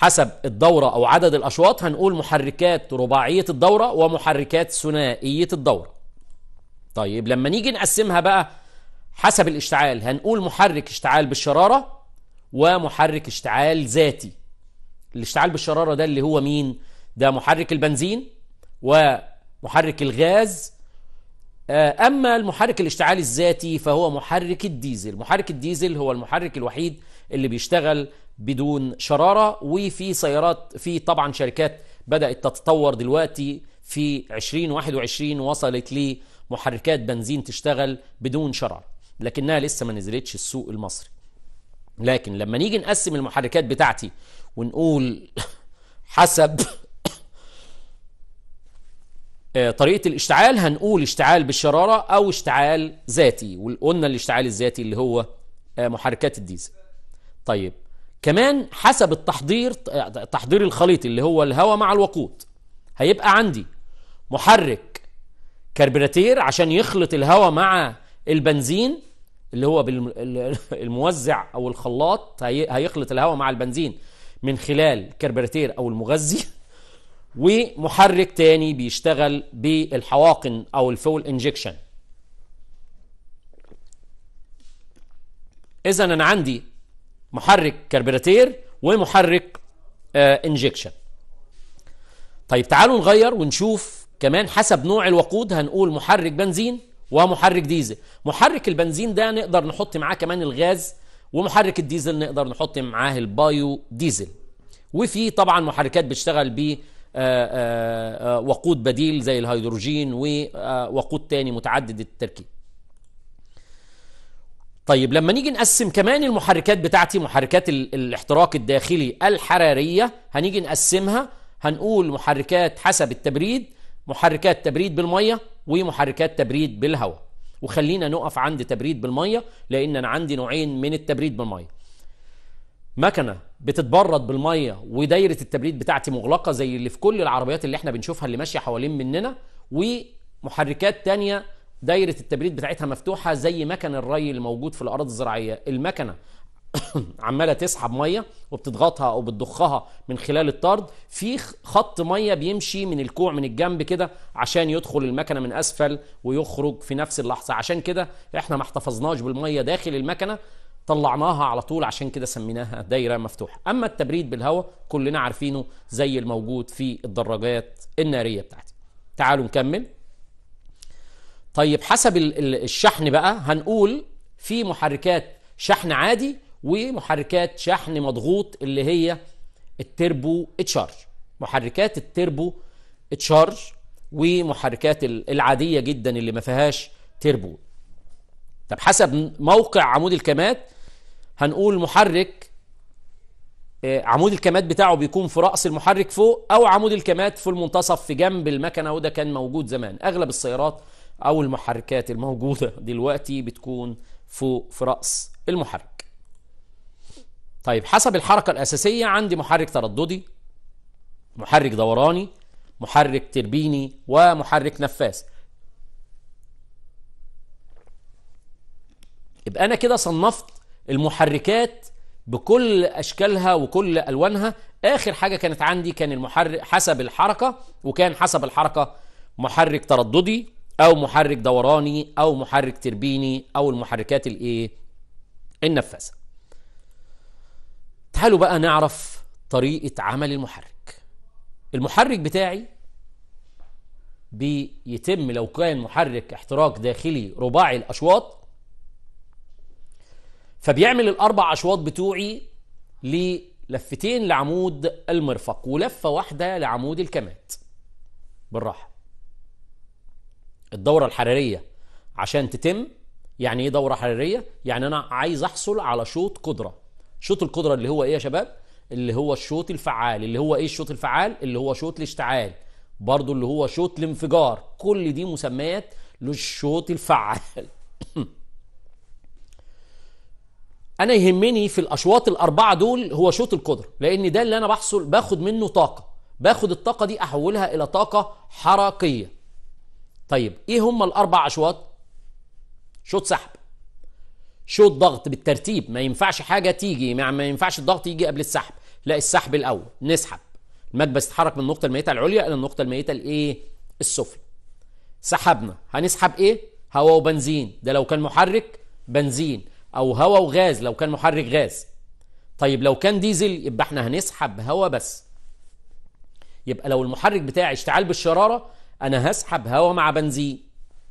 حسب الدورة أو عدد الأشواط هنقول محركات رباعية الدورة ومحركات ثنائية الدورة طيب لما نيجي نقسمها بقى حسب الاشتعال هنقول محرك اشتعال بالشرارة ومحرك اشتعال ذاتي الاشتعال بالشرارة ده اللي هو مين؟ ده محرك البنزين ومحرك الغاز آه، أما المحرك الاشتعال الذاتي فهو محرك الديزل محرك الديزل هو المحرك الوحيد اللي بيشتغل بدون شرارة وفي سيارات في طبعا شركات بدأت تتطور دلوقتي في 2021 وصلت لمحركات بنزين تشتغل بدون شرارة لكنها لسه ما نزلتش السوق المصري لكن لما نيجي نقسم المحركات بتاعتي ونقول حسب آه، طريقة الاشتعال هنقول اشتعال بالشرارة أو اشتعال ذاتي وقلنا الاشتعال الذاتي اللي هو آه، محركات الديزل طيب كمان حسب التحضير تحضير الخليط اللي هو الهواء مع الوقود هيبقى عندي محرك كربراتير عشان يخلط الهواء مع البنزين اللي هو الموزع او الخلاط هيخلط الهواء مع البنزين من خلال كربراتير او المغذي ومحرك تاني بيشتغل بالحواقن او الفول انجكشن اذا انا عندي محرك كربراتير ومحرك انجكشن آه، طيب تعالوا نغير ونشوف كمان حسب نوع الوقود هنقول محرك بنزين ومحرك ديزل محرك البنزين ده نقدر نحط معاه كمان الغاز ومحرك الديزل نقدر نحط معاه البايو ديزل وفي طبعا محركات بتشتغل ب آه، آه، وقود بديل زي الهيدروجين ووقود تاني متعدد التركيب طيب لما نيجي نقسم كمان المحركات بتاعتي محركات الاحتراق الداخلي الحرارية هنيجي نقسمها هنقول محركات حسب التبريد محركات تبريد بالمية ومحركات تبريد بالهواء وخلينا نقف عند تبريد بالمية لأن أنا عندي نوعين من التبريد بالمية مكنة بتتبرد بالمية ودايرة التبريد بتاعتي مغلقة زي اللي في كل العربيات اللي احنا بنشوفها اللي ماشية حوالين مننا ومحركات تانية دايره التبريد بتاعتها مفتوحه زي مكن الري الموجود في الاراضي الزراعيه المكنه [coughs] عماله تسحب ميه وبتضغطها او بتضخها من خلال الطرد في خط ميه بيمشي من الكوع من الجنب كده عشان يدخل المكنه من اسفل ويخرج في نفس اللحظه عشان كده احنا ما احتفظناش بالميه داخل المكنه طلعناها على طول عشان كده سميناها دايره مفتوحه اما التبريد بالهواء كلنا عارفينه زي الموجود في الدراجات الناريه بتاعتي تعالوا نكمل طيب حسب الشحن بقى هنقول في محركات شحن عادي ومحركات شحن مضغوط اللي هي التربو اتشارج محركات التربو اتشارج ومحركات العاديه جدا اللي ما فيهاش تربو طب حسب موقع عمود الكمات هنقول محرك آه، عمود الكمات بتاعه بيكون في راس المحرك فوق او عمود الكمات في المنتصف في جنب المكنه وده كان موجود زمان اغلب السيارات او المحركات الموجوده دلوقتي بتكون فوق في راس المحرك طيب حسب الحركه الاساسيه عندي محرك ترددي محرك دوراني محرك تربيني ومحرك نفاس يبقى انا كده صنفت المحركات بكل اشكالها وكل الوانها اخر حاجه كانت عندي كان المحرك حسب الحركه وكان حسب الحركه محرك ترددي او محرك دوراني او محرك تربيني او المحركات الايه النفاثه تعالوا بقى نعرف طريقه عمل المحرك المحرك بتاعي بيتم لو كان محرك احتراق داخلي رباعي الاشواط فبيعمل الاربع اشواط بتوعي للفتين لعمود المرفق ولفه واحده لعمود الكمات بالراحه الدوره الحراريه عشان تتم يعني ايه دوره حراريه يعني انا عايز احصل على شوط قدره شوط القدره اللي هو ايه يا شباب اللي هو الشوط الفعال اللي هو ايه الشوط الفعال اللي هو شوط الاشتعال برضو اللي هو شوط الانفجار كل دي مسميات للشوط الفعال [laughs] انا يهمني في الاشواط الاربعه دول هو شوط القدره لان ده اللي انا بحصل باخد منه طاقه باخد الطاقه دي احولها الى طاقه حركيه طيب ايه هم الاربع اشواط شوط سحب شوط ضغط بالترتيب ما ينفعش حاجه تيجي ما ينفعش الضغط يجي قبل السحب لا السحب الاول نسحب المكبس يتحرك من النقطه الميته العليا الى النقطه الميته الايه السفلى سحبنا هنسحب ايه هواء وبنزين ده لو كان محرك بنزين او هواء وغاز لو كان محرك غاز طيب لو كان ديزل يبقى احنا هنسحب هواء بس يبقى لو المحرك بتاعي اشتعال بالشراره انا هسحب هواء مع بنزين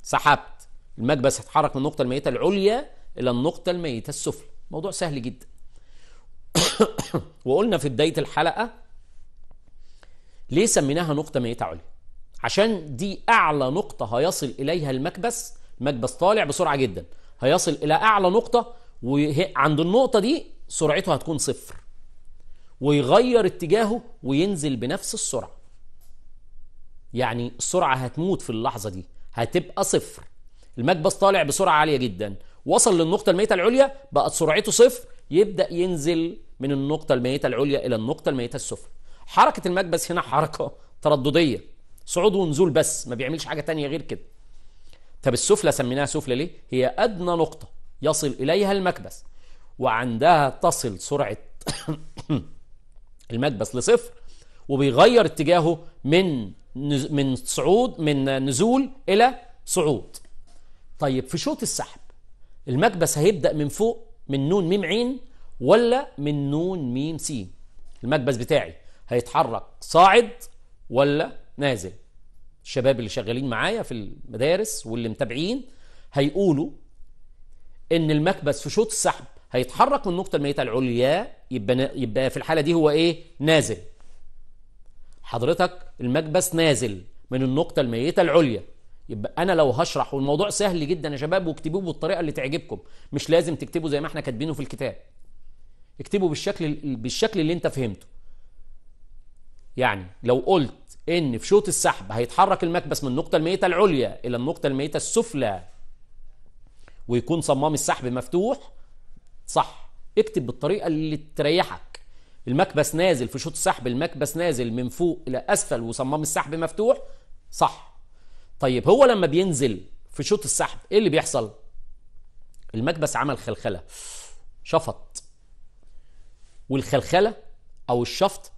سحبت المكبس هيتحرك من النقطه الميته العليا الى النقطه الميته السفلى موضوع سهل جدا [coughs] وقلنا في بدايه الحلقه ليه سميناها نقطه ميته عليا عشان دي اعلى نقطه هيصل اليها المكبس المكبس طالع بسرعه جدا هيصل الى اعلى نقطه وعند النقطه دي سرعته هتكون صفر ويغير اتجاهه وينزل بنفس السرعه يعني السرعه هتموت في اللحظه دي هتبقى صفر المكبس طالع بسرعه عاليه جدا وصل للنقطه الميته العليا بقت سرعته صفر يبدا ينزل من النقطه الميته العليا الى النقطه الميته السفلى حركه المكبس هنا حركه تردديه صعود ونزول بس ما بيعملش حاجه تانية غير كده طب السفلى سميناها سفلى ليه هي ادنى نقطه يصل اليها المكبس وعندها تصل سرعه [coughs] المكبس لصفر وبيغير اتجاهه من من صعود من نزول إلى صعود طيب في شوط السحب المكبس هيبدأ من فوق من نون ميم عين ولا من نون ميم سين المكبس بتاعي هيتحرك صاعد ولا نازل الشباب اللي شغالين معايا في المدارس واللي متابعين هيقولوا ان المكبس في شوط السحب هيتحرك من النقطه الميته العليا يبقى يبقى في الحاله دي هو ايه نازل حضرتك المكبس نازل من النقطة الميتة العليا يبقى انا لو هشرح والموضوع سهل جدا يا شباب واكتبوه بالطريقه اللي تعجبكم مش لازم تكتبوا زي ما احنا كاتبينه في الكتاب اكتبوا بالشكل بالشكل اللي انت فهمته يعني لو قلت ان في شوط السحب هيتحرك المكبس من النقطه الميته العليا الى النقطه الميته السفلى ويكون صمام السحب مفتوح صح اكتب بالطريقه اللي تريحك المكبس نازل في شوط السحب المكبس نازل من فوق الى اسفل وصمام السحب مفتوح صح طيب هو لما بينزل في شوط السحب ايه اللي بيحصل المكبس عمل خلخله شفط والخلخله او الشفط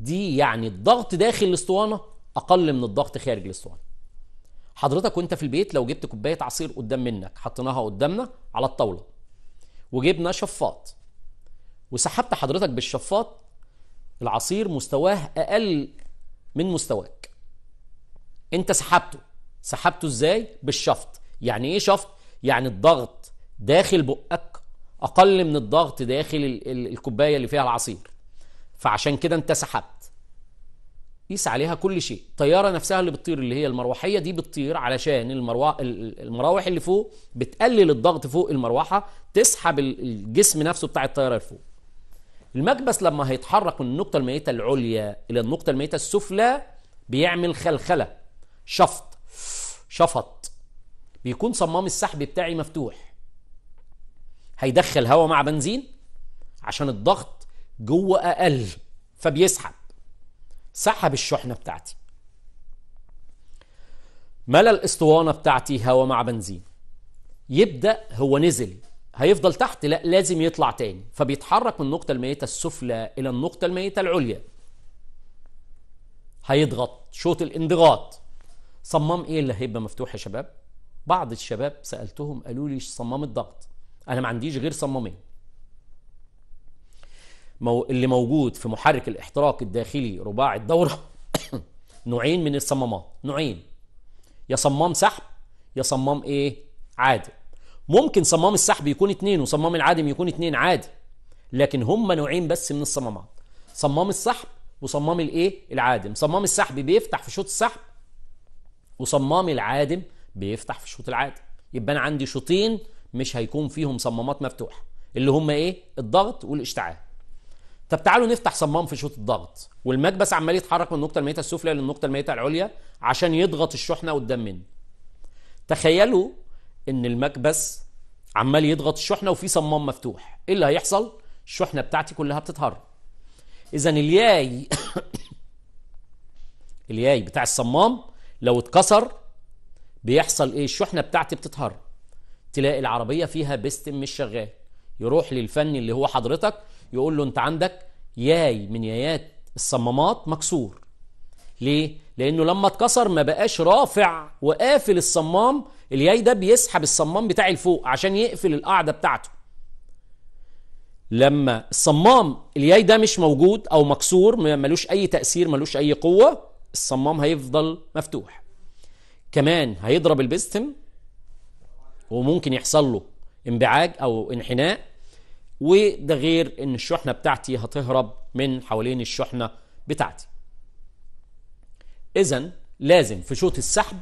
دي يعني الضغط داخل الاسطوانه اقل من الضغط خارج الاسطوانه حضرتك وانت في البيت لو جبت كوبايه عصير قدام منك حطيناها قدامنا على الطاوله وجبنا شفاط وسحبت حضرتك بالشفاط العصير مستواه اقل من مستواك انت سحبته سحبته ازاي بالشفط يعني ايه شفط يعني الضغط داخل بقك اقل من الضغط داخل الكوبايه اللي فيها العصير فعشان كده انت سحبت قيس عليها كل شيء الطياره نفسها اللي بتطير اللي هي المروحيه دي بتطير علشان المروا... المراوح اللي فوق بتقلل الضغط فوق المروحه تسحب الجسم نفسه بتاع الطياره لفوق المكبس لما هيتحرك من النقطة الميتة العليا إلى النقطة الميتة السفلى بيعمل خلخلة شفط شفط بيكون صمام السحب بتاعي مفتوح هيدخل هواء مع بنزين عشان الضغط جوه أقل فبيسحب سحب الشحنة بتاعتي ملى الاسطوانة بتاعتي هواء مع بنزين يبدأ هو نزل هيفضل تحت لا لازم يطلع تاني فبيتحرك من النقطة الميتة السفلى إلى النقطة الميتة العليا هيضغط شوط الانضغاط صمام ايه اللي هيبقى مفتوح يا شباب بعض الشباب سالتهم قالوا لي صمام الضغط انا ما عنديش غير صمامين مو اللي موجود في محرك الاحتراق الداخلي رباعي الدوره [coughs] نوعين من الصمامات نوعين يا صمام سحب يا صمام ايه عادل ممكن صمام السحب يكون اتنين وصمام العادم يكون اتنين عادي لكن هما نوعين بس من الصمامات صمام السحب وصمام الايه العادم صمام السحب بيفتح في شوط السحب وصمام العادم بيفتح في شوط العادم يبقى انا عندي شوطين مش هيكون فيهم صمامات مفتوحه اللي هما ايه الضغط والاشتعال طب تعالوا نفتح صمام في شوط الضغط والمكبس عمال يتحرك من النقطه الميته السفلى للنقطه الميته العليا عشان يضغط الشحنه قدام منه تخيلوا ان المكبس عمال يضغط الشحنه وفي صمام مفتوح ايه اللي هيحصل الشحنه بتاعتي كلها بتتهر اذا الياي [coughs] الياي بتاع الصمام لو اتكسر بيحصل ايه الشحنه بتاعتي بتتهر تلاقي العربيه فيها بيستم مش شغال يروح للفني اللي هو حضرتك يقول له انت عندك ياي من يايات الصمامات مكسور ليه لانه لما اتكسر ما بقاش رافع وقافل الصمام الياي ده بيسحب الصمام بتاعي لفوق عشان يقفل القاعده بتاعته لما الصمام الياي ده مش موجود او مكسور ملوش اي تاثير ملوش اي قوه الصمام هيفضل مفتوح كمان هيضرب البستم وممكن يحصل له انبعاج او انحناء وده غير ان الشحنه بتاعتي هتهرب من حوالين الشحنه بتاعتي اذا لازم في شوط السحب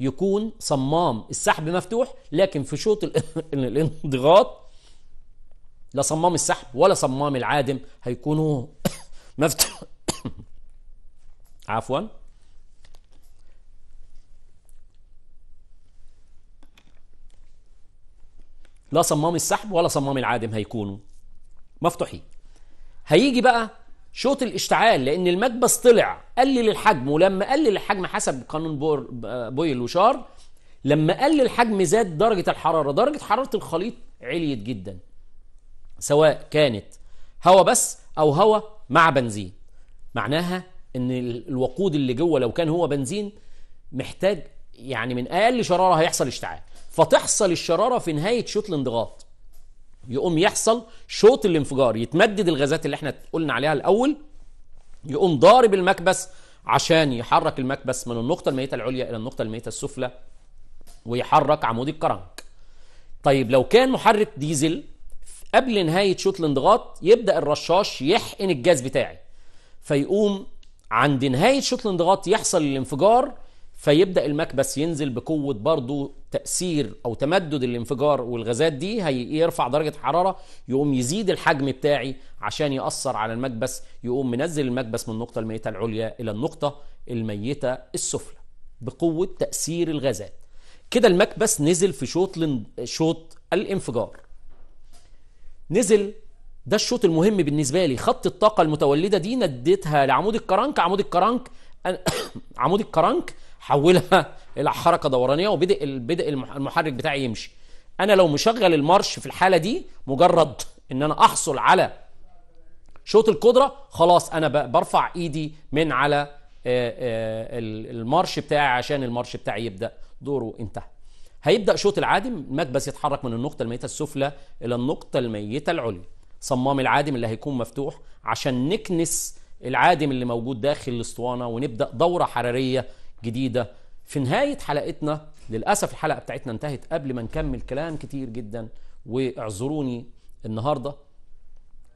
يكون صمام السحب مفتوح لكن في شوط [laughs] الانضغاط لا صمام السحب ولا صمام العادم هيكونوا [coughs] مفتوح [coughs] عفوا لا صمام السحب ولا صمام العادم هيكونوا مفتوحين هيجي بقى شوط الاشتعال لان المكبس طلع قلل الحجم ولما قلل الحجم حسب قانون بويل وشار لما قلل الحجم زاد درجه الحراره درجه حراره الخليط عليت جدا سواء كانت هواء بس او هواء مع بنزين معناها ان الوقود اللي جوه لو كان هو بنزين محتاج يعني من اقل شراره هيحصل اشتعال فتحصل الشراره في نهايه شوط الانضغاط يقوم يحصل شوط الانفجار يتمدد الغازات اللي احنا قلنا عليها الاول يقوم ضارب المكبس عشان يحرك المكبس من النقطة الميتة العليا إلى النقطة الميتة السفلى ويحرك عمود الكرنك. طيب لو كان محرك ديزل قبل نهاية شوط الانضغاط يبدأ الرشاش يحقن الجاز بتاعي فيقوم عند نهاية شوط الانضغاط يحصل الانفجار فيبدا المكبس ينزل بقوه برضه تاثير او تمدد الانفجار والغازات دي هيرفع درجه حراره يقوم يزيد الحجم بتاعي عشان ياثر على المكبس يقوم منزل المكبس من النقطه الميته العليا الى النقطه الميته السفلى بقوه تاثير الغازات كده المكبس نزل في شوط شوط الانفجار نزل ده الشوط المهم بالنسبه لي خط الطاقه المتولده دي نديتها لعمود الكرنك عمود الكرنك [coughs] عمود الكرنك حولها الى حركه دورانيه وبدأ بدأ المحرك بتاعي يمشي انا لو مشغل المارش في الحاله دي مجرد ان انا احصل على شوط القدره خلاص انا برفع ايدي من على آه، آه، المارش بتاعي عشان المارش بتاعي يبدا دوره انتهى هيبدا شوط العادم المكبس يتحرك من النقطه الميته السفلى الى النقطه الميته العليا صمام العادم اللي هيكون مفتوح عشان نكنس العادم اللي موجود داخل الاسطوانه ونبدا دوره حراريه جديدة في نهاية حلقتنا للأسف الحلقة بتاعتنا انتهت قبل ما نكمل كلام كتير جدا واعذروني النهاردة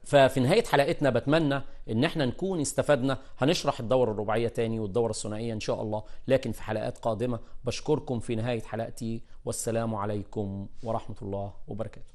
ففي نهاية حلقتنا بتمنى ان احنا نكون استفدنا هنشرح الدورة الرباعية تاني والدورة الثنائية ان شاء الله لكن في حلقات قادمة بشكركم في نهاية حلقتي والسلام عليكم ورحمة الله وبركاته